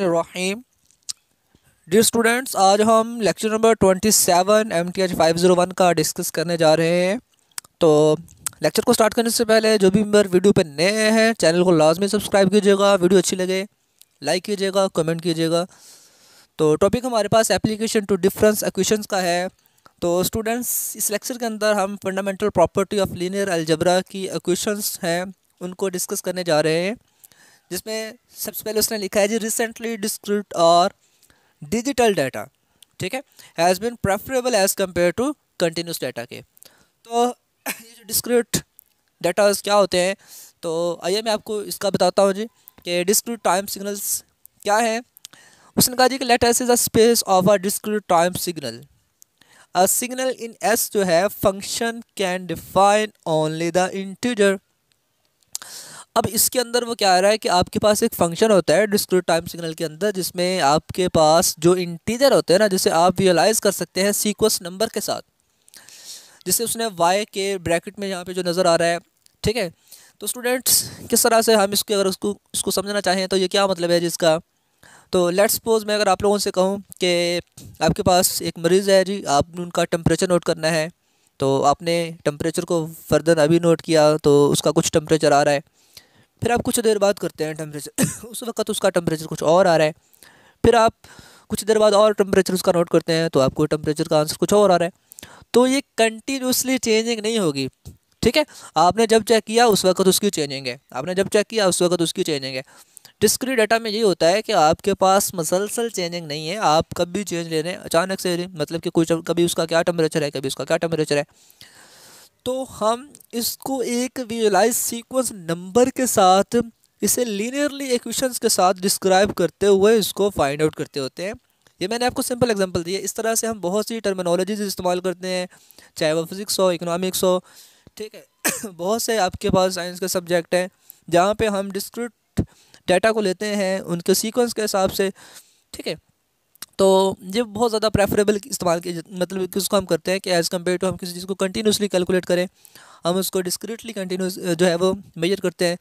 रहीम dear students आज हम lecture number twenty seven M T H five zero one का discuss करने जा रहे हैं तो लेक्चर को स्टार्ट करने से पहले जो भी मेम्बर वीडियो पर नए हैं चैनल को लाजमी सब्सक्राइब कीजिएगा वीडियो अच्छी लगे लाइक कीजिएगा कमेंट कीजिएगा तो टॉपिक हमारे पास एप्लीकेशन टू डिफरेंस एक्वेशन का है तो स्टूडेंट्स इस लेक्चर के अंदर हम fundamental property of linear algebra की एक्वेशंस हैं उनको डिस्कस करने जा रहे हैं जिसमें सबसे पहले उसने लिखा है जी रिसेंटली डिस्क्रिप्ट और डिजिटल डाटा ठीक है has been preferable as compared to continuous data के तो ये जो डिस्क्रिप्ट डाटाज क्या होते हैं तो आइए मैं आपको इसका बताता हूँ जी कि डिस्क्रिप्ट टाइम सिग्नल्स क्या है उसने कहा जी कि let S is a space of a discrete time signal a signal in S जो है function can define only the integer अब इसके अंदर वो क्या आ रहा है कि आपके पास एक फंक्शन होता है डिस्क्रीट टाइम सिग्नल के अंदर जिसमें आपके पास जो इंटीजर होते हैं ना जिसे आप रियलाइज़ कर सकते हैं सीक्वेंस नंबर के साथ जिसे उसने वाई के ब्रैकेट में यहाँ पे जो नज़र आ रहा है ठीक है तो स्टूडेंट्स किस तरह से हम इसके अगर उसको इसको समझना चाहें तो ये क्या मतलब है जिसका तो लेट्स सपोज मैं अगर आप लोगों से कहूँ कि आपके पास एक मरीज़ है जी आपने उनका टेम्परेचर नोट करना है तो आपने टेम्परेचर को फर्दर अभी नोट किया तो उसका कुछ टेम्परेचर आ रहा है फिर आप कुछ देर बाद करते हैं टेम्परेचर उस वक्त उसका टेम्परेचर कुछ और आ रहा है फिर आप कुछ देर बाद और टेम्परेचर उसका नोट करते हैं तो आपको टेम्परेचर का आंसर कुछ और आ रहा है तो ये कंटिन्यूसली चेंजिंग नहीं होगी ठीक है आपने जब चेक किया उस वक्त उसकी चेंजिंग है आपने जब चेक किया उस वक्त उसकी चेंजिंग है डिस्क्री डाटा में ये होता है कि आपके पास मसलसल चेंजिंग नहीं है आप कभी चेंज ले रहे हैं अचानक से मतलब कि कुछ कभी उसका क्या टेम्परेचर है कभी उसका क्या टेम्परेचर है तो हम इसको एक विजुलाइज सीक्वेंस नंबर के साथ इसे लीनियरली इक्वेशंस के साथ डिस्क्राइब करते हुए इसको फाइंड आउट करते होते हैं ये मैंने आपको सिंपल एग्जांपल दिया इस तरह से हम बहुत सी टर्मिनोलॉजीज इस्तेमाल करते हैं चाहे वो फिज़िक्स हो इकोनॉमिक्स हो ठीक है बहुत से आपके पास साइंस के सब्जेक्ट हैं जहाँ पे हम डिस्क्रिट डाटा को लेते हैं उनके सीक्वेंस के हिसाब से ठीक है तो ये बहुत ज़्यादा प्रेफरेबल इस्तेमाल किया मतलब कि उसको हम करते हैं कि एज़ कम्पेयर टू हम किसी चीज़ को कंटिन्यूसली कैलकुलेट करें हम उसको डिस्क्रीटली कंटिन्यूस जो है वो मेजर करते हैं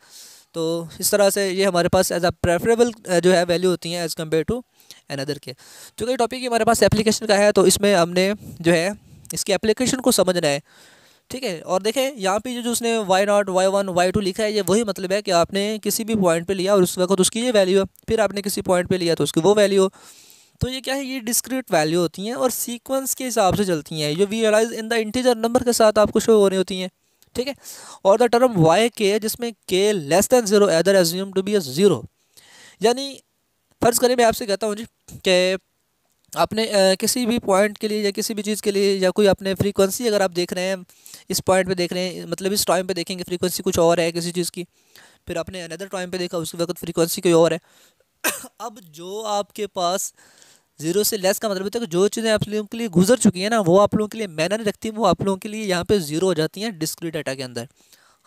तो इस तरह से ये हमारे पास एज अ प्रेफरेबल जो है वैल्यू होती हैं एज़ कम्पेयर टू अनदर के चूँकि टॉपिक हमारे पास एप्लीकेशन का है तो इसमें हमने जो है इसकी एप्लीकेशन को समझना है ठीक है और देखें यहाँ पे जो जो उसने y naught y one y two लिखा है ये वही मतलब है कि आपने किसी भी पॉइंट पे लिया और उस वक्त उसकी ये वैल्यू है फिर आपने किसी पॉइंट पे लिया तो उसकी वो वैल्यू तो ये क्या है ये डिस्क्रीट वैल्यू होती हैं और सीक्वेंस के हिसाब से चलती हैं जो we lies in the integer number के साथ आपको शो हो रही होती हैं ठीक है और द टर्म वाई के है जिसमें k less than zero either assume to be a zero यानी फ़र्ज़ करें मैं आपसे कहता हूँ जी कि आपने किसी भी पॉइंट के लिए या किसी भी चीज़ के लिए या कोई अपने फ्रीक्वेंसी अगर आप देख रहे हैं इस पॉइंट पे देख रहे हैं मतलब इस टाइम पे देखेंगे फ्रीक्वेंसी कुछ और है किसी चीज़ की फिर आपने अनदर टाइम पे देखा उस वक्त फ्रीक्वेंसी कोई और है अब जो आपके पास जीरो से लेस का मतलब होता है कि जो चीज़ें आप लोगों के लिए गुजर चुकी हैं ना वो आप लोगों के लिए मैंने नहीं रखती वो आप लोगों के लिए यहाँ पे जीरो हो जाती हैं डिस्क्रीट डाटा के अंदर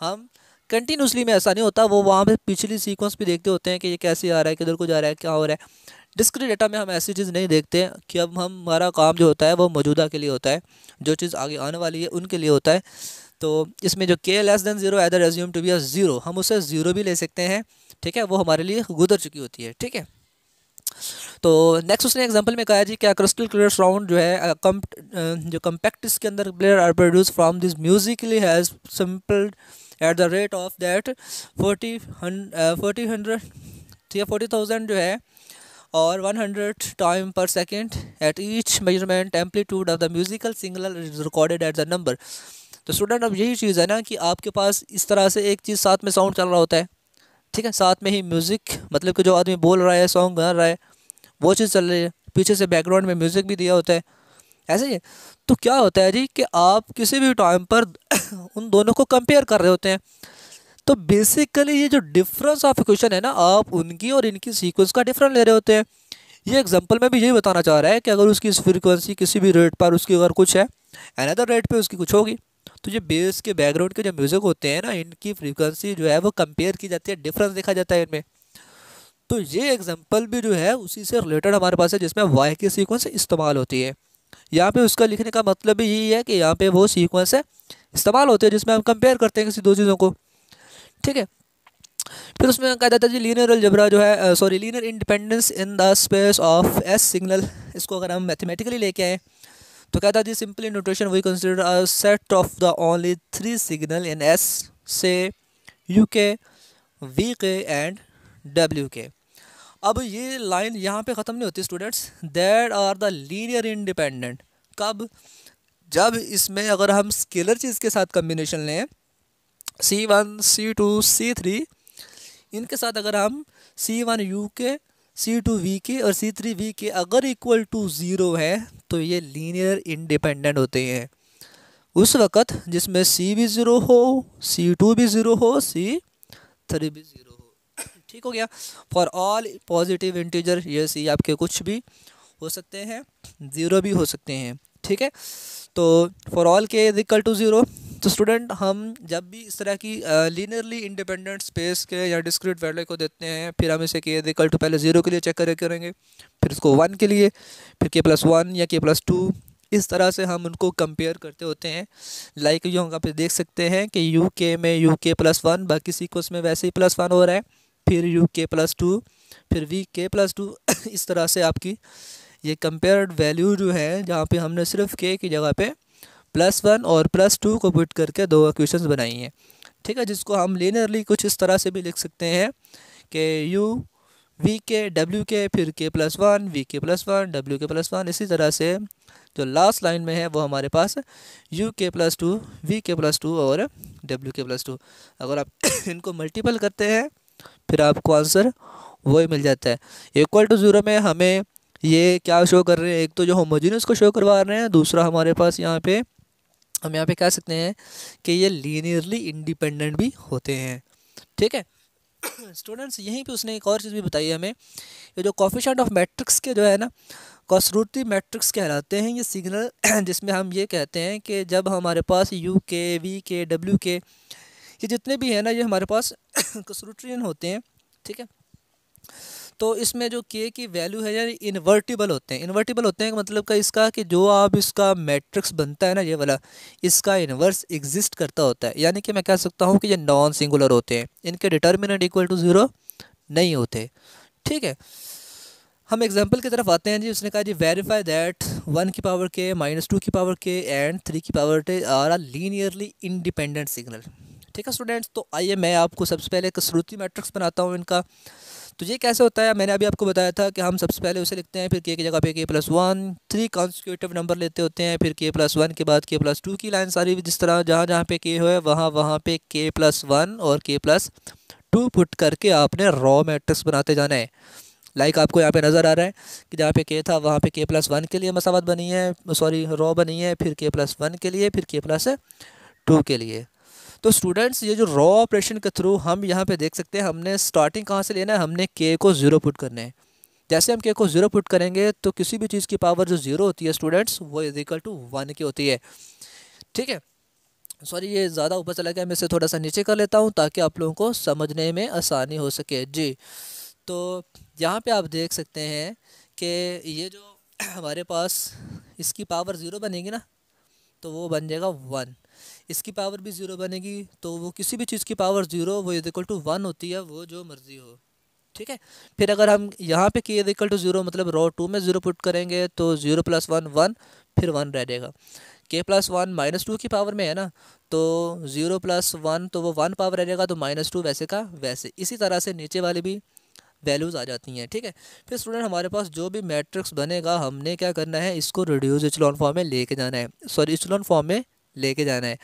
हम कंटिन्यूसली में ऐसा नहीं होता वो वहाँ पे पिछली सीक्वेंस भी देखते होते हैं कि ये कैसे आ रहा है किधर को जा रहा है क्या हो रहा है डिस्क्रीट डाटा में हम ऐसी चीज़ नहीं देखते कि अब हमारा काम जो होता है वो मौजूदा के लिए होता है जो चीज़ आगे आने वाली है उनके लिए होता है तो इसमें जो k less than zero either assume to be a zero हम उसे ज़ीरो भी ले सकते हैं ठीक है वो हमारे लिए गुजर चुकी होती है ठीक है तो नेक्स्ट उसने एग्जांपल में कहा जी क्या क्रिस्टल क्लियर साउंड जो है कम जो कम्पैक्ट इसके अंदर player are produce from this musically has simple at the rate of that forty forty hundred या फोर्टी थाउजेंड जो है और one hundred time per second at each measurement amplitude of the musical single is recorded at the number तो student अब यही चीज़ है ना कि आपके पास इस तरह से एक चीज़ साथ में साउंड चल रहा होता है ठीक है साथ में ही म्यूज़िक मतलब कि जो आदमी बोल रहा है सॉन्ग गा रहा है वो चीज़ चल रही है पीछे से बैकग्राउंड में म्यूज़िक भी दिया होता है ऐसे ही तो क्या होता है जी कि आप किसी भी टाइम पर उन दोनों को कंपेयर कर रहे होते हैं तो बेसिकली ये जो डिफरेंस ऑफ इक्वेशन है ना आप उनकी और इनकी सीक्वेंस का डिफरेंस ले रहे होते हैं ये एग्जांपल में भी यही बताना चाह रहा है कि अगर उसकी फ्रीक्वेंसी किसी भी रेट पर उसकी अगर कुछ है अनदर रेट पे उसकी कुछ होगी तो जो बेस के बैकग्राउंड के जो म्यूज़िक होते हैं ना इनकी फ्रीक्वेंसी जो है वो कंपेयर की जाती है डिफरेंस देखा जाता है इनमें तो ये एग्जाम्पल भी जो है उसी से रिलेटेड हमारे पास है जिसमें वाई की सीक्वेंस इस्तेमाल होती है यहाँ पे उसका लिखने का मतलब भी यही है कि यहाँ पे वो सीक्वेंस है इस्तेमाल होते हैं जिसमें हम कंपेयर करते हैं किसी दो चीज़ों को ठीक है फिर उसमें कहा जाता है जी लीनियर अलजबरा जो है sorry linear independence in the space of S signal इसको अगर हम मैथमेटिकली लेके आएँ तो कहता this simply notation we consider a set of the only three signal in S से u k v k and डब्ल्यू के अब ये लाइन यहाँ पे ख़त्म नहीं होती students there are the linear independent कब जब इसमें अगर हम स्केलर चीज़ के साथ कम्बिनेशन लें c one c two c three इनके साथ अगर हम सी वन यू के सी टू वी के और सी थ्री वी के अगर इक्वल टू ज़ीरो है तो ये लीनियर इंडिपेंडेंट होते हैं उस वक़्त जिसमें सी भी ज़ीरो हो सी टू भी ज़ीरो हो सी थ्री भी ज़ीरो हो ठीक हो गया फॉर ऑल पॉजिटिव इंटीजर ये सी आपके कुछ भी हो सकते हैं ज़ीरो भी हो सकते हैं ठीक है तो for all k equal to zero तो स्टूडेंट हम जब भी इस तरह की लीनियरली इंडिपेंडेंट स्पेस के या डिस्क्रीट वैल्यू को देते हैं फिर हम इसे के इक्वल टू पहले ज़ीरो के लिए चेक करेंगे फिर उसको वन के लिए फिर के प्लस वन या के प्लस टू इस तरह से हम उनको कंपेयर करते होते हैं लाइक यू यहाँ पे देख सकते हैं कि यू के में यू के प्लस वन बाकी सीक्वेंस में वैसे ही प्लस वन हो रहा है फिर यू के प्लस टू फिर वी के प्लस टू इस तरह से आपकी ये कंपेयर्ड वैल्यू जो है जहाँ पे हमने सिर्फ के की जगह पे प्लस वन और प्लस टू को पुट करके दो इक्वेशंस बनाई हैं ठीक है जिसको हम लीनरली कुछ इस तरह से भी लिख सकते हैं कि यू वी के डब्ल्यू के फिर k plus one v k plus one डब्ल्यू के प्लस वन इसी तरह से जो लास्ट लाइन में है वो हमारे पास u k plus two v k plus two और डब्ल्यू के प्लस टू अगर आप इनको मल्टीपल करते हैं फिर आपको आंसर वही मिल जाता है इक्वल टू ज़ीरो में हमें ये क्या शो कर रहे हैं एक तो जो होमोजीनियस को शो करवा रहे हैं दूसरा हमारे पास यहाँ पे हम यहाँ पे कह सकते हैं कि ये लीनियरली इंडिपेंडेंट भी होते हैं ठीक है स्टूडेंट्स यहीं पे उसने एक और चीज़ भी बताई है हमें ये जो कॉफिशेंट ऑफ मैट्रिक्स के जो है ना कॉसरूटी मैट्रिक्स कहलाते हैं ये सिग्नल जिसमें हम ये कहते हैं कि जब हमारे पास यू के वी के डब्ल्यू के ये जितने भी हैं ना ये हमारे पास कसरूटरियन होते हैं ठीक है तो इसमें जो के की वैल्यू है यानी इन्वर्टिबल होते हैं इन्वर्टिबल होते हैं मतलब का इसका कि जो आप इसका मैट्रिक्स बनता है ना ये वाला इसका इन्वर्स एग्जिस्ट करता होता है यानी कि मैं कह सकता हूँ कि ये नॉन सिंगुलर होते हैं इनके डिटर्मिनेंट इक्वल टू ज़ीरो नहीं होते ठीक है हम एग्जाम्पल की तरफ आते हैं जी उसने कहा जी वेरीफाई दैट वन की पावर के माइनस टू की पावर के एंड थ्री की पावर टे are are linearly independent signal ठीक है स्टूडेंट्स तो आइए मैं आपको सबसे पहले एक श्रुति मैट्रिक्स बनाता हूँ इनका तो ये कैसे होता है मैंने अभी आपको बताया था कि हम सबसे पहले उसे लिखते हैं फिर के की जगह पे k plus one three consecutive number लेते होते हैं फिर के प्लस वन के बाद के प्लस टू की लाइन सारी जिस तरह जहाँ जहाँ पे के हुए वहाँ वहाँ पे के प्लस वन और के प्लस टू पुट करके आपने रॉ मैट्रिक्स बनाते जाना है लाइक आपको यहाँ पे नज़र आ रहा है कि जहाँ पे के था वहाँ पे के प्लस वन के लिए मसावत बनी है सॉरी रॉ बनी है फिर के प्लस वन के लिए फिर के प्लस टू के लिए तो स्टूडेंट्स ये जो रॉ ऑपरेशन के थ्रू हम यहाँ पे देख सकते हैं हमने स्टार्टिंग कहाँ से लेना है हमने के को ज़ीरो पुट करना है जैसे हम के को ज़ीरो पुट करेंगे तो किसी भी चीज़ की पावर जो ज़ीरो होती है स्टूडेंट्स वो इजिकल टू वन की होती है ठीक है सॉरी ये ज़्यादा ऊपर चला गया मैं इसे थोड़ा सा नीचे कर लेता हूँ ताकि आप लोगों को समझने में आसानी हो सके जी तो यहाँ पे आप देख सकते हैं कि ये जो हमारे पास इसकी पावर ज़ीरो बनेगी ना तो वो बन जाएगा वन इसकी पावर भी ज़ीरो बनेगी तो वो किसी भी चीज़ की पावर ज़ीरो वो इज इक्वल टू वन होती है वो जो मर्ज़ी हो ठीक है फिर अगर हम यहाँ पे k is equal to zero मतलब रॉ टू में ज़ीरो पुट करेंगे तो ज़ीरो प्लस वन वन फिर वन रह जाएगा k plus one minus two की पावर में है ना तो ज़ीरो प्लस वन तो वो वन पावर रह जाएगा तो माइनस टू वैसे का वैसे इसी तरह से नीचे वाले भी वैल्यूज़ आ जाती हैं ठीक है फिर स्टूडेंट हमारे पास जो भी मैट्रिक्स बनेगा हमने क्या करना है इसको रिड्यूज इचलॉन फॉर्म में लेके जाना है सॉरी इचलॉन फॉर्म में लेके जाना है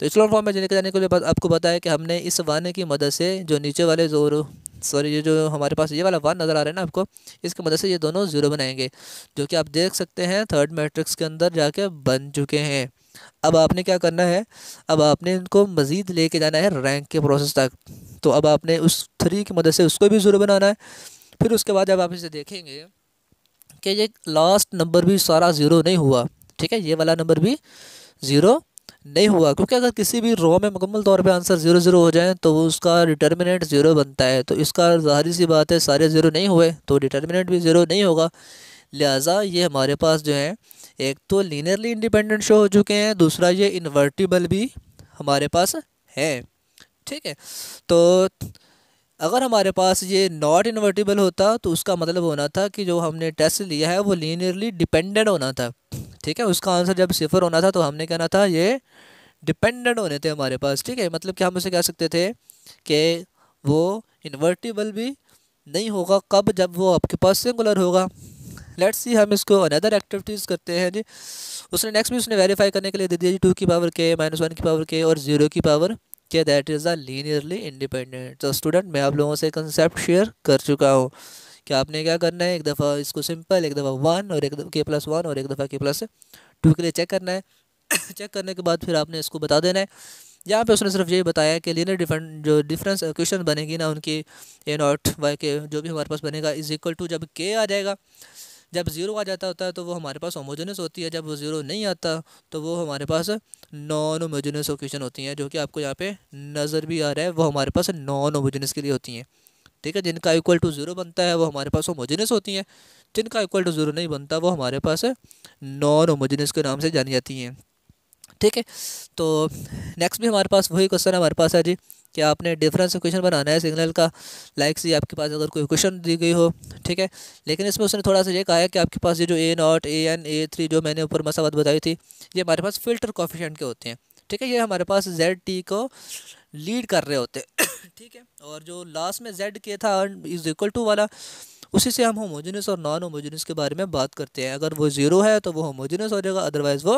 तो इस्लाम फॉर्म में लेके जाने के लिए बस आपको बताया कि हमने इस वन की मदद से जो नीचे वाले जोर सॉरी ये जो हमारे पास ये वाला वन नज़र आ रहा है ना आपको इसकी मदद से ये दोनों ज़ीरो बनाएंगे जो कि आप देख सकते हैं थर्ड मैट्रिक्स के अंदर जाके बन चुके हैं अब आपने क्या करना है अब आपने इनको मज़ीद लेके जाना है रैंक के प्रोसेस तक तो अब आपने उस थ्री की मदद से उसको भी ज़ीरो बनाना है फिर उसके बाद जब आप इसे देखेंगे कि ये लास्ट नंबर भी सारा ज़ीरो नहीं हुआ ठीक है ये वाला नंबर भी ज़ीरो नहीं हुआ क्योंकि अगर किसी भी रो में मुकम्मल तौर पे आंसर ज़ीरो ज़ीरो हो जाए तो उसका डिटर्मिनेंट ज़ीरो बनता है तो इसका ज़ाहरी सी बात है सारे ज़ीरो नहीं हुए तो डिटर्मिनेंट भी ज़ीरो नहीं होगा लिहाजा ये हमारे पास जो है एक तो लीनियरली इंडिपेंडेंट शो हो चुके हैं दूसरा ये इन्वर्टिबल भी हमारे पास है ठीक है तो अगर हमारे पास ये नॉट इन्वर्टिबल होता तो उसका मतलब होना था कि जो हमने टेस्ट लिया है वो लीनियरली डिपेंडेंट होना था ठीक है उसका आंसर जब सिफर होना था तो हमने कहना था ये डिपेंडेंट होने थे हमारे पास ठीक है मतलब कि हम उसे कह सकते थे कि वो इन्वर्टिबल भी नहीं होगा कब जब वो आपके पास सिंगुलर होगा लेट्स सी हम इसको अनदर एक्टिविटीज़ करते हैं जी उसने नेक्स्ट भी उसने वेरीफाई करने के लिए दे दिया जी टू की पावर के माइनस वन की पावर के और ज़ीरो की power k that is a linearly independent तो स्टूडेंट मैं आप लोगों से कंसेप्ट शेयर कर चुका हूँ कि आपने क्या करना है एक दफ़ा इसको सिंपल एक दफ़ा वन और एक दफ़ा के प्लस वन और एक दफ़ा के प्लस टू के लिए चेक करना है चेक करने के बाद फिर आपने इसको बता देना है यहाँ पे उसने सिर्फ यही बताया कि लीनर डिफरेंट जो डिफरेंस क्वेश्चन बनेगी ना उनकी ए नॉट वाई के जो भी हमारे पास बनेगा इज इक्वल टू जब के आ जाएगा जब ज़ीरो आ जाता होता है तो वो हमारे पास होमोजेनस होती है जब वो ज़ीरो नहीं आता तो वो हमारे पास नॉन होमोजेनस क्वेश्चन होती हैं जो कि आपको यहाँ पे नज़र भी आ रहा है वो हमारे पास नॉन होमोजेनस के लिए होती हैं ठीक है जिनका इक्वल टू ज़ीरो बनता है वो हमारे पास होमोजेनस होती हैं जिनका इक्वल टू ज़ीरो नहीं बनता वो हमारे पास नॉन होमोजेनस के नाम से जानी जाती हैं ठीक है तो नेक्स्ट भी हमारे पास वही क्वेश्चन हमारे पास है जी कि आपने डिफरेंस इक्वेशन बनाना है सिग्नल का लाइक सी आपके पास अगर कोई इक्वेशन दी गई हो ठीक है लेकिन इसमें उसने थोड़ा सा ये कहा है कि आपके पास ये जो a naught a n a three जो मैंने ऊपर मसावत बताई थी ये हमारे पास फिल्टर कॉफिशेंट के होते हैं ठीक है ये हमारे पास जेड टी को लीड कर रहे होते ठीक है और जो लास्ट में जेड के था इज इक्वल टू वाला उसी से हम होमोजेनस और नॉन होमोजेनस के बारे में बात करते हैं अगर वो ज़ीरो है तो वो होमोजेनस हो जाएगा अदरवाइज़ वो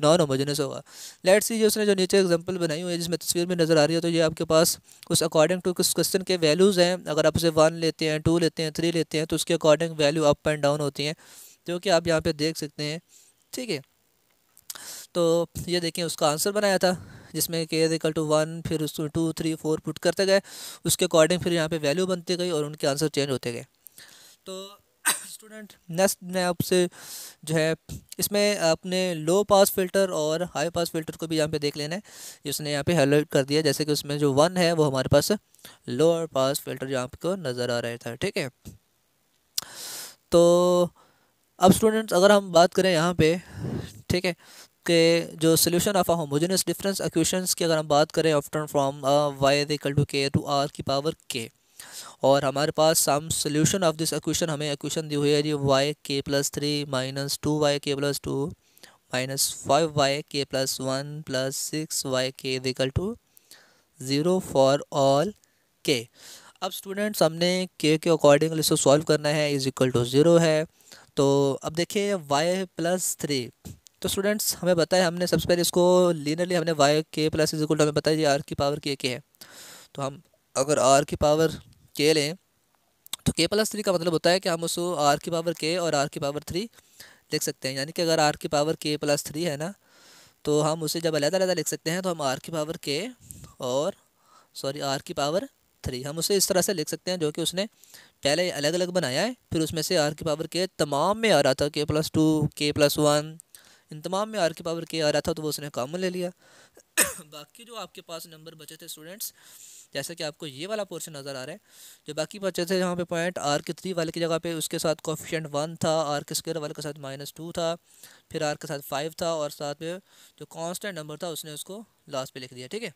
नॉन होमोजेनस होगा लेट्स सी जो उसने जो नीचे एग्जांपल बनाई हुई है जिसमें तस्वीर में नज़र आ रही है तो ये आपके पास उस अकॉर्डिंग टू किस क्वेश्चन के वैल्यूज़ हैं अगर आप उसे वन लेते हैं टू लेते हैं थ्री लेते हैं तो उसके according value up and down होती हैं जो कि आप यहाँ पर देख सकते हैं ठीक है तो ये देखें उसका आंसर बनाया था जिसमें के इज इक्वल टू वन फिर उसमें टू थ्री फोर पुट करते गए उसके अकॉर्डिंग फिर यहाँ पे वैल्यू बनती गई और उनके आंसर चेंज होते गए तो स्टूडेंट नेक्स्ट मैं आपसे जो है इसमें आपने लो पास फिल्टर और हाई पास फिल्टर को भी यहाँ पे देख लेना है जिसने यहाँ पे हाईलाइट कर दिया जैसे कि उसमें जो वन है वो हमारे पास लोअर पास फिल्टर जो को नज़र आ रहा था ठीक है तो अब स्टूडेंट्स अगर हम बात करें यहाँ पे ठीक है के जो solution of a homogeneous difference equations की अगर हम बात करें often from y equal to k to r की पावर के और हमारे पास some solution of this equation हमें एक्वेशन दी हुई है जी वाई के plus three minus two y के plus two minus five y के plus one plus six y k equal to zero for all k अब स्टूडेंट्स हमने के के अकॉर्डिंगली इसको सॉल्व करना है इज इक्वल टू ज़ीरो है तो अब देखिए वाई प्लस थ्री तो स्टूडेंट्स हमें बताया हमने सबसे पहले इसको लीनरली हमने वाई के प्लस इज इक्वल टू हमें बताया ये आर की पावर के के है तो हम अगर आर की पावर के लें तो के प्लस थ्री का मतलब होता है कि हम उसको आर की पावर के और आर की पावर थ्री लिख सकते हैं यानी कि अगर आर की पावर के प्लस थ्री है ना तो हम उसे जब अलहदा अलहदा लिख सकते हैं तो हम आर की पावर के और सॉरी आर की पावर थ्री हम उसे इस तरह से लिख सकते हैं जो कि उसने पहले अलग अलग बनाया है फिर उसमें से आर की पावर के तमाम में आ रहा था k plus two k plus one इन तमाम में आर की पावर के आ रहा था तो वो उसने कॉमन ले लिया बाकी जो आपके पास नंबर बचे थे स्टूडेंट्स जैसे कि आपको ये वाला पोर्शन नज़र आ रहा है जो बाकी बचे थे यहाँ पे पॉइंट आर के थ्री वाले की जगह पे उसके साथ कॉफिशेंट वन था आर के स्क्र वाले के साथ माइनस टू था फिर आर के साथ फाइव था और साथ में जो कांस्टेंट नंबर था उसने उसको लास्ट पे लिख दिया ठीक है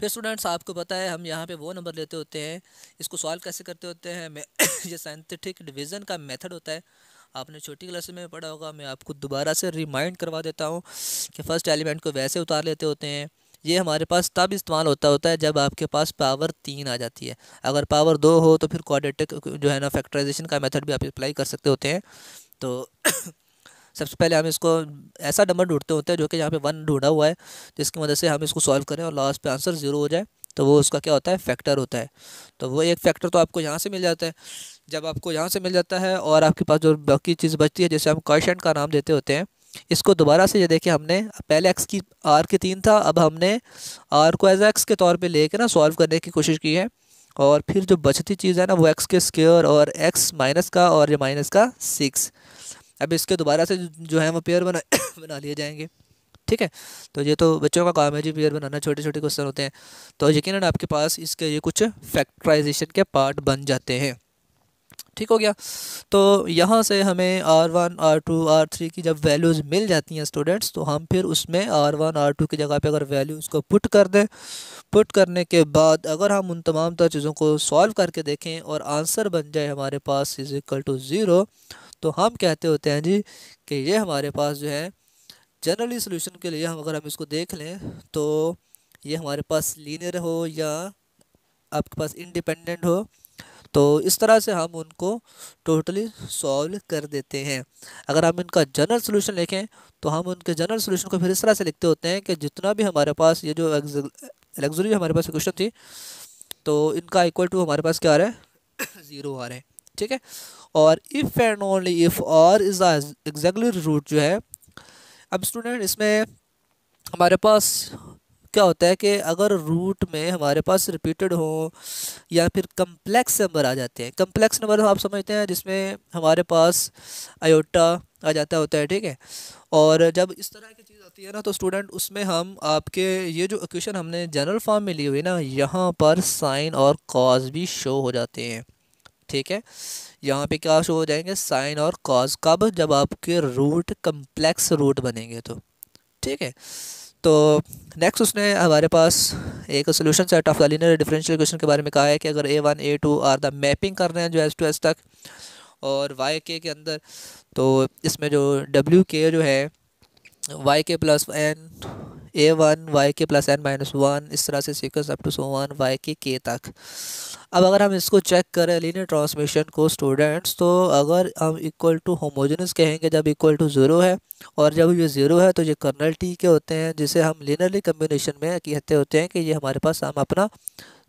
फिर स्टूडेंट्स आपको पता है हम यहाँ पे वो नंबर लेते होते हैं इसको सॉल्व कैसे करते होते हैं ये साइंटिफिक डिवीज़न का मेथड होता है आपने छोटी क्लास में पढ़ा होगा मैं आपको दोबारा से रिमाइंड करवा देता हूँ कि फ़र्स्ट एलिमेंट को वैसे उतार लेते होते हैं ये हमारे पास तब इस्तेमाल होता होता है जब आपके पास पावर तीन आ जाती है अगर पावर दो हो तो फिर क्वाड्रेटिक जो है ना फैक्टराइजेशन का मेथड भी आप अप्लाई कर सकते होते हैं तो सबसे पहले हम इसको ऐसा नंबर ढूंढते होते हैं जो कि यहाँ पे वन ढूंढा हुआ है जिसकी मदद से हम इसको सॉल्व करें और लास्ट पे आंसर ज़ीरो हो जाए तो वो उसका क्या होता है फैक्टर होता है तो वो एक फैक्टर तो आपको यहाँ से मिल जाता है जब आपको यहाँ से मिल जाता है और आपके पास जो बाकी चीज़ बचती है जैसे हम क्वेश्चन का नाम देते होते हैं इसको दोबारा से ये देखें हमने पहले एक्स की आर के तीन था अब हमने आर को एज एक्स के तौर पे लेके ना सॉल्व करने की कोशिश की है और फिर जो बचती चीज़ है ना वो एक्स के स्क्र और एक्स माइनस का और ये माइनस का सिक्स अब इसके दोबारा से जो है वो पेयर बना बना लिए जाएंगे ठीक है तो ये तो बच्चों का काम है जी पेयर बनाना छोटे छोटे क्वेश्चन होते हैं तो यकीन आपके पास इसके ये कुछ फैक्ट्राइजेशन के पार्ट बन जाते हैं ठीक हो गया तो यहाँ से हमें r one r two r three की जब वैल्यूज़ मिल जाती हैं स्टूडेंट्स तो हम फिर उसमें आर वन आर टू की जगह पे अगर वैल्यूज़ को पुट कर दें पुट करने के बाद अगर हम उन तमाम तर चीज़ों को सॉल्व करके देखें और आंसर बन जाए हमारे पास इज़ इक्वल टू ज़ीरो तो हम कहते होते हैं जी कि ये हमारे पास जो है जनरली सोल्यूशन के लिए हम अगर हम इसको देख लें तो ये हमारे पास लीनियर हो या आपके पास इंडिपेंडेंट हो तो इस तरह से हम उनको टोटली सॉल्व कर देते हैं अगर हम इनका जनरल सोल्यूशन लिखें तो हम उनके जनरल सोल्यूशन को फिर इस तरह से लिखते होते हैं कि जितना भी हमारे पास ये जो लग्जरी हमारे पास क्वेश्चन थी तो इनका इक्वल टू हमारे पास क्या आ रहा है ज़ीरो आ रहा है ठीक है और if and only if r is exactly root जो है अब स्टूडेंट इसमें हमारे पास क्या होता है कि अगर रूट में हमारे पास रिपीटेड हो या फिर कम्प्लेक्स नंबर आ जाते हैं कम्प्लेक्स नंबर तो आप समझते हैं जिसमें हमारे पास आयोटा आ जाता होता है ठीक है और जब इस तरह की चीज़ आती है ना तो स्टूडेंट उसमें हम आपके ये जो इक्वेशन हमने जनरल फॉर्म में ली हुई ना यहाँ पर साइन और कॉज भी शो हो जाते हैं ठीक है यहाँ पे क्या शो हो जाएंगे साइन और कॉज कब जब आपके रूट कम्प्लेक्स रूट बनेंगे तो ठीक है तो नेक्स्ट उसने हमारे पास एक solution set of the linear differential equation के बारे में कहा है कि अगर a one a two are the mapping कर रहे हैं जो एस टू एस तक और वाई के के अंदर तो इसमें जो डब्ल्यू के जो है वाई के plus n a one Y के प्लस एन माइनस वन इस तरह से sequence up to so one Y k के तक अब अगर हम इसको चेक करें लीनियर ट्रांसमिशन को स्टूडेंट्स तो अगर हम इक्वल टू होमोजेनस कहेंगे जब इक्वल टू ज़ीरो है और जब ये ज़ीरो है तो ये कर्नल टी के होते हैं जिसे हम लीनरली कम्बिनेशन में कहते होते हैं कि ये हमारे पास हम अपना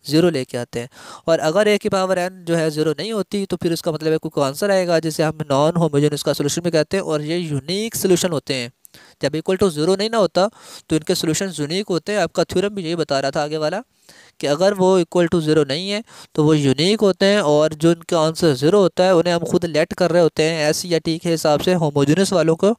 ज़ीरो लेके आते हैं और अगर ए की पावर एन जो है ज़ीरो नहीं होती तो फिर उसका मतलब है कोई आंसर आएगा जिसे हम नॉन होमोजेनस का सोल्यूशन भी कहते हैं और ये यूनिक सोल्यूशन होते हैं जब इक्वल टू ज़ीरो नहीं ना होता तो इनके सोल्यूशन यूनिक होते हैं आपका थ्योरम भी यही बता रहा था आगे वाला कि अगर वो इक्वल टू ज़ीरो नहीं है तो वो यूनिक होते हैं और जो उनका आंसर ज़ीरो होता है उन्हें हम खुद लेट कर रहे होते हैं एस या टी के हिसाब से होमोजिनस वालों को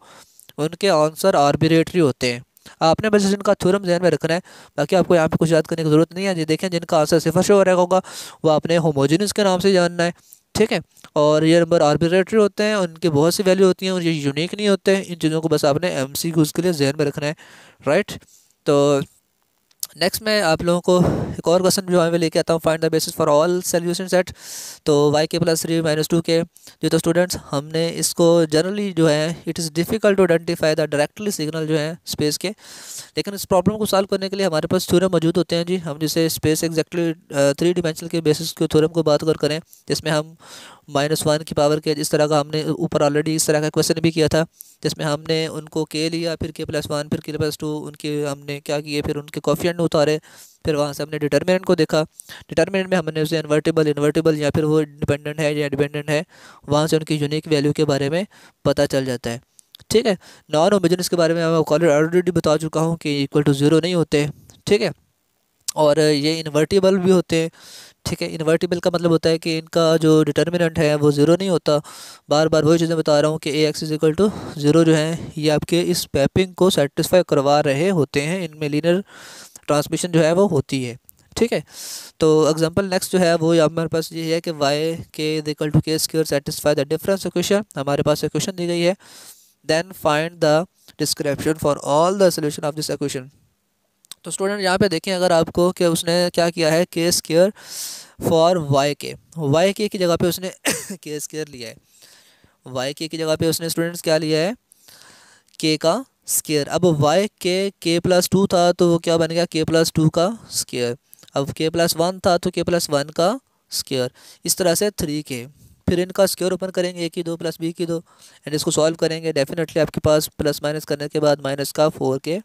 उनके आंसर आर्बिरेटरी होते हैं आपने बस जिनका थ्योरम जहन में रखना है बाकी आपको यहाँ पे कुछ याद करने की ज़रूरत नहीं है जी देखें जिनका आंसर सिफर शो रहेगा होगा वो आपने होमोजिनस के नाम से जानना है ठीक है और ये नंबर आर्बिट्रेटरी होते हैं उनके बहुत सी वैल्यू होती हैं और ये यूनिक नहीं होते हैं इन चीज़ों को बस आपने एम के लिए जहन में रखना है राइट तो नेक्स्ट मैं आप लोगों को एक और क्वेश्चन जो मैं लेके आता हूँ find the basis for all solution set तो वाई के plus three minus two k जो तो स्टूडेंट्स हमने इसको जनरली जो है it is difficult to identify the directly signal जो है स्पेस के लेकिन इस प्रॉब्लम को सॉल्व करने के लिए हमारे पास थ्योरम मौजूद होते हैं जी हम जिसे स्पेस एग्जैक्टली थ्री डिमेंशनल के बेसिस के थ्योरम को बात कर करें जिसमें हम माइनस वन की पावर के जिस तरह का हमने ऊपर ऑलरेडी इस तरह का क्वेश्चन भी किया था जिसमें हमने उनको के लिया फिर के प्लस वन फिर के प्लस टू उनके हमने क्या किए फिर उनके कॉफियन उतारे फिर वहाँ से हमने डिटर्मिनेंट को देखा डिटर्मिनेंट में हमने उसे इन्वर्टेबल इन्वर्टेबल या फिर वो इंडिपेंडेंट है या डिपेंडेंट है वहाँ से उनकी यूनिक वैल्यू के बारे में पता चल जाता है ठीक है नॉन होमोजेनस के बारे में मैं ऑलरेडी बता चुका हूँ कि इक्वल टू ज़ीरो नहीं होते ठीक है और ये इन्वर्टिबल भी होते हैं ठीक है इन्वर्टिबल का मतलब होता है कि इनका जो डिटर्मिनेंट है वो ज़ीरो नहीं होता बार बार वही चीज़ें बता रहा हूँ कि a x is equal to zero जो है ये आपके इस पैपिंग को सेटिस्फाई करवा रहे होते हैं इनमें लीनर ट्रांसमिशन जो है वो होती है ठीक है तो एग्जांपल नेक्स्ट जो है वो हमारे पास ये है कि y k is equal to k square satisfy the difference equation हमारे पास इक्वेशन दी गई है then find the description for all the solution of this equation तो स्टूडेंट यहाँ पे देखें अगर आपको कि उसने क्या किया है के स्केयर फॉर वाई के वाई के की जगह पे उसने के स्केयर लिया है वाई के की जगह पे उसने स्टूडेंट्स क्या लिया है के का स्केयर अब वाई के के प्लस टू था तो वो क्या बन गया के प्लस टू का स्केयर अब के प्लस वन था तो के प्लस वन का स्केयर इस तरह से थ्री के फिर इनका स्क्योर ओपन करेंगे ए की दो प्लस बी की दो एंड इसको सॉल्व करेंगे डेफिनेटली आपके पास प्लस माइनस करने के बाद माइनस का फोर के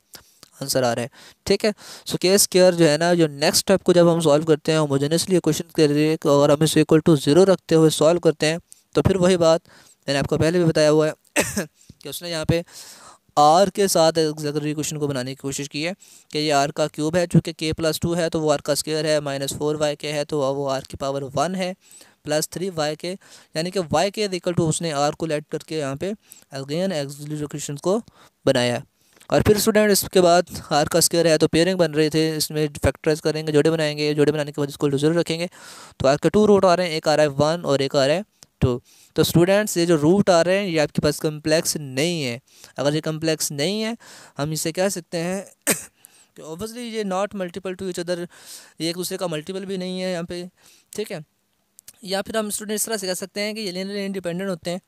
आंसर आ रहा है ठीक है सो के स्केयर जो है ना जो नेक्स्ट स्टेप को जब हम सॉल्व करते हैं होमोजेनसली क्वेश्चन के लिए और हम इसे इक्वल टू ज़ीरो रखते हुए सॉल्व करते हैं तो फिर वही बात मैंने आपको पहले भी बताया हुआ है कि उसने यहाँ पे आर के साथ एग्जैक्टली क्वेश्चन को बनाने की कोशिश की है कि ये आर का क्यूब है चूँकि के प्लस टू है तो वो आर का स्केयर है माइनस फोर वाई के है तो वो आर की पावर वन है प्लस थ्री वाई के यानी कि वाई के इक्वल टू उसने आर को लेट करके यहाँ पे अगेन एग्जैक्टली क्वेश्चन को बनाया और फिर स्टूडेंट इसके बाद आर का स्केयर है तो पेयरिंग बन रहे थे इसमें फैक्टराइज करेंगे जोड़े बनाएंगे जोड़े बनाने के बाद इसको रिजर्व रखेंगे तो आर के टू रूट आ रहे हैं एक आ रहा है वन और एक आ रहा है टू तो स्टूडेंट्स ये जो रूट आ रहे हैं ये आपके पास कम्प्लेक्स नहीं है अगर ये कम्प्लेक्स नहीं है हम इसे कह सकते हैं कि ओबियसली ये not multiple to each other ये एक दूसरे का मल्टीपल भी नहीं है यहाँ पे ठीक है या फिर हम स्टूडेंट इस तरह से कह सकते हैं कि ये लेने इंडिपेंडेंट होते हैं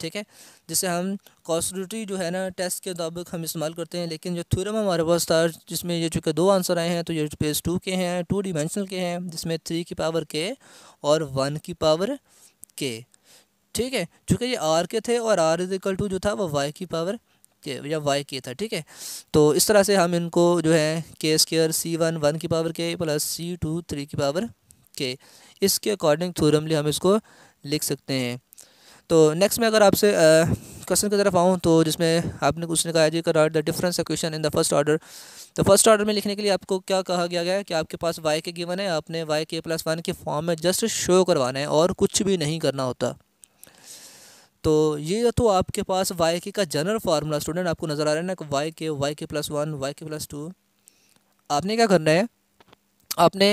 ठीक है जिसे हम कॉस्टिटी जो है ना टेस्ट के मुताबिक हम इस्तेमाल करते हैं लेकिन जो थ्योरम हमारे पास था जिसमें ये चूँकि दो आंसर आए हैं तो ये पेज टू के हैं टू डिमेंशनल के हैं जिसमें थ्री की पावर के और वन की पावर के ठीक है चूँकि ये आर के थे और आर इजिकल टू जो था वो वाई की पावर के या वाई के था ठीक है तो इस तरह से हम इनको जो है k square c one one की power k plus c two three की पावर के इसके अकॉर्डिंग थ्योरमली हम इसको लिख सकते हैं तो नेक्स्ट में अगर आपसे क्वेश्चन की तरफ आऊँ तो जिसमें आपने कुछ ने कहा जी कर the difference question in the first order तो फर्स्ट ऑर्डर में लिखने के लिए आपको क्या कहा गया है कि आपके पास वाई के गिवन है आपने वाई के प्लस वन के फॉर्म में जस्ट शो करवाना है और कुछ भी नहीं करना होता तो ये तो आपके पास वाई के का जनरल फार्मूला स्टूडेंट आपको नज़र आ रहा है ना वाई के वाई के प्लस वन वाई के प्लस टू आपने क्या करना है आपने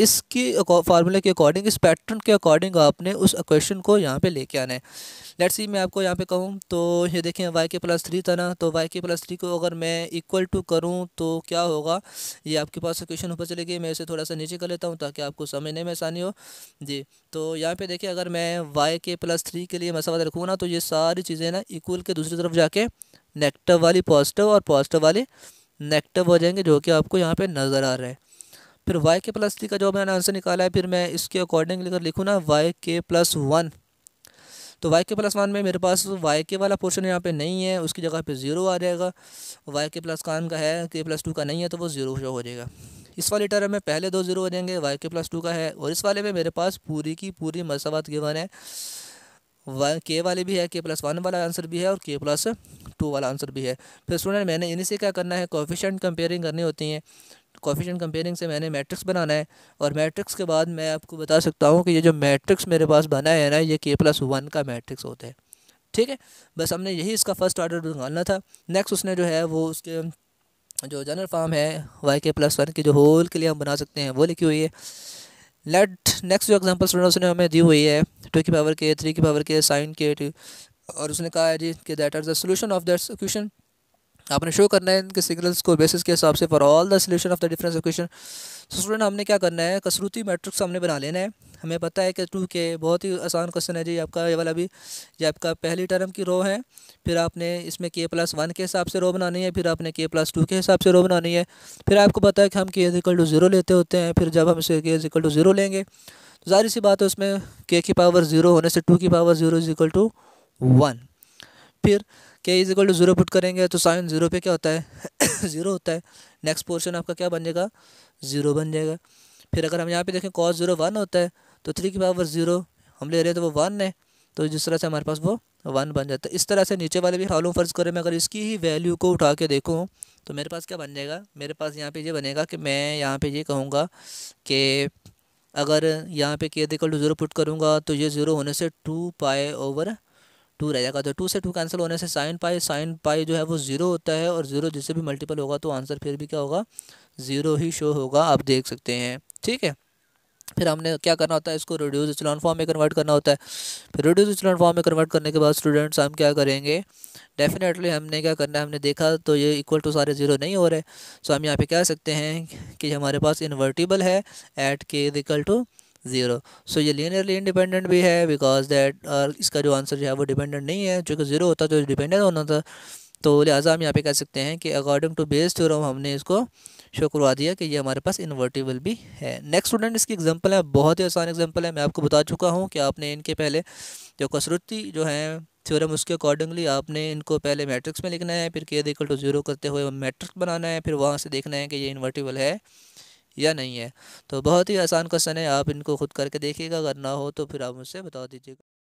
इसके फार्मूले के अकॉर्डिंग इस पैटर्न के अकॉर्डिंग आपने उस क्वेश्चन को यहाँ पे लेके आना है लेट्स सी मैं आपको यहाँ पे कहूँ तो ये देखें वाई के प्लस थ्री था ना तो वाई के प्लस थ्री को अगर मैं इक्वल टू करूँ तो क्या होगा ये आपके पास क्वेश्चन ऊपर चले गई मैं इसे थोड़ा सा नीचे कर लेता हूँ ताकि आपको समझने में आसानी हो जी तो यहाँ पर देखें अगर मैं वाई के प्लस थ्री के लिए मसावत रखूँ ना तो ये सारी चीज़ें ना इक्वल के दूसरी तरफ जाके नेगेटिव वाली पॉजिटिव और पॉजिटिव वाली नेगेटिव हो जाएंगे जो कि आपको यहाँ पर नज़र आ रहे हैं फिर वाई के प्लस थ्री का जो मैंने आंसर निकाला है फिर मैं इसके अकॉर्डिंगली अगर लिखूँ ना वाई के प्लस वन तो वाई के प्लस वन में मेरे पास वाई के वाला पोर्शन यहाँ पे नहीं है उसकी जगह पे ज़ीरो आ जाएगा वाई के प्लस वन का है के प्लस टू का नहीं है तो वो ज़ीरो शो हो जाएगा इस वाले टर्म में पहले दो ज़ीरो हो जाएंगे वाई के प्लस टू का है और इस वाले में मेरे पास पूरी की पूरी मसावत वन है वाई के वाले भी है के प्लस वन वाला आंसर भी है और के प्लस टू वाला आंसर भी है फिर स्टूडेंट मैंने इन्हीं से क्या करना है कोफिशेंट कंपेयरिंग करनी होती हैं कॉफिशन कंपेयरिंग से मैंने मैट्रिक्स बनाना है और मैट्रिक्स के बाद मैं आपको बता सकता हूँ कि ये जो मैट्रिक्स मेरे पास बना है ना ये के प्लस वन का मैट्रिक्स होता है ठीक है बस हमने यही इसका फर्स्ट ऑर्डर निकालना था नेक्स्ट उसने जो है वो उसके जो जनरल फॉर्म है वाई के प्लस वन की जो होल के लिए हम बना सकते हैं वो लिखी हुई है लेट नेक्स्ट जो एग्ज़ाम्पल स्टूडेंट उसने हमें दी हुई है टू की पावर के थ्री की पावर के साइन के और उसने कहा है जी कि that are the solution of that question आपने शो करना है इनके सिग्नल्स को बेसिस के हिसाब से for all the solution of the difference equation so student हमने क्या करना है कसरूती मैट्रिक्स हमने बना लेना है हमें पता है कि टू के बहुत ही आसान क्वेश्चन है जी आपका ये वाला भी ये आपका पहली टर्म की रो है फिर आपने इसमें के प्लस वन के हिसाब से रो बनानी है फिर आपने के प्लस टू के हिसाब से रो बनानी है फिर आपको पता है कि हम के इजिकल टू ज़ीरो लेते होते हैं फिर जब हम इसे के इजिकल टू ज़ीरो लेंगे तो जाहिर सी बात है उसमें के की पावर ज़ीरो होने से टू की power zero is equal to one फिर K is equal to zero put करेंगे तो साइन जीरो पे क्या होता है जीरो होता है नेक्स्ट पोर्शन आपका क्या बन जाएगा जीरो बन जाएगा फिर अगर हम यहाँ पे देखें कॉस जीरो वन होता है तो थ्री की पावर जीरो हम ले रहे हैं तो वो वन है तो जिस तरह से हमारे पास वो वन बन जाता है इस तरह से नीचे वाले भी हालों फर्ज करें मैं अगर इसकी ही वैल्यू को उठा के देखूँ तो मेरे पास क्या बन जाएगा मेरे पास यहाँ पे ये बनेगा कि मैं यहाँ पे ये कहूँगा कि अगर यहाँ पे के देखल टू ज़ीरो पुट करूँगा तो ये ज़ीरो होने से टू पाए ओवर टू रह जाएगा तो टू से टू कैंसिल होने से साइन पाई साइन पाई जो है वो ज़ीरो होता है और ज़ीरो जिससे भी मल्टीपल होगा तो आंसर फिर भी क्या होगा ज़ीरो ही शो होगा आप देख सकते हैं ठीक है फिर हमने क्या करना होता है इसको रिड्यूस इचलॉन फॉर्म में कन्वर्ट करना होता है फिर रिड्यूस इचलॉन फॉर्म में कन्वर्ट करने के बाद स्टूडेंट्स हम क्या करेंगे डेफिनेटली हमने क्या करना है हमने देखा तो ये इक्वल टू सारे ज़ीरो नहीं हो रहे सो हम यहाँ पे कह सकते हैं कि हमारे पास इन्वर्टिबल है at K is equal to zero so ये लीनियरली इंडिपेंडेंट भी है बिकॉज दैट और इसका जो आंसर जो है वो डिपेंडेंट नहीं है चूँकि ज़ीरो होता तो डिपेंडेंट होना था तो लिहाजा हम यहाँ पे कह सकते हैं कि अकॉर्डिंग टू बेस थ्योरम हमने इसको शो करवा दिया कि ये हमारे पास इन्वर्टिबल भी है नेक्स्ट स्टूडेंट इसकी एग्जांपल है बहुत ही आसान एग्जांपल है मैं आपको बता चुका हूँ कि आपने इनके पहले जो कसरती जो है थ्योरम उसके अकॉर्डिंगली आपने इनको पहले मैट्रिक्स में लिखना है फिर के देखल टू जीरो करते हुए मैट्रिक्स बनाना है फिर वहाँ से देखना है कि ये इन्वर्टिबल है या नहीं है तो बहुत ही आसान क्वेश्चन है आप इनको खुद करके देखिएगा अगर ना हो तो फिर आप मुझसे बता दीजिएगा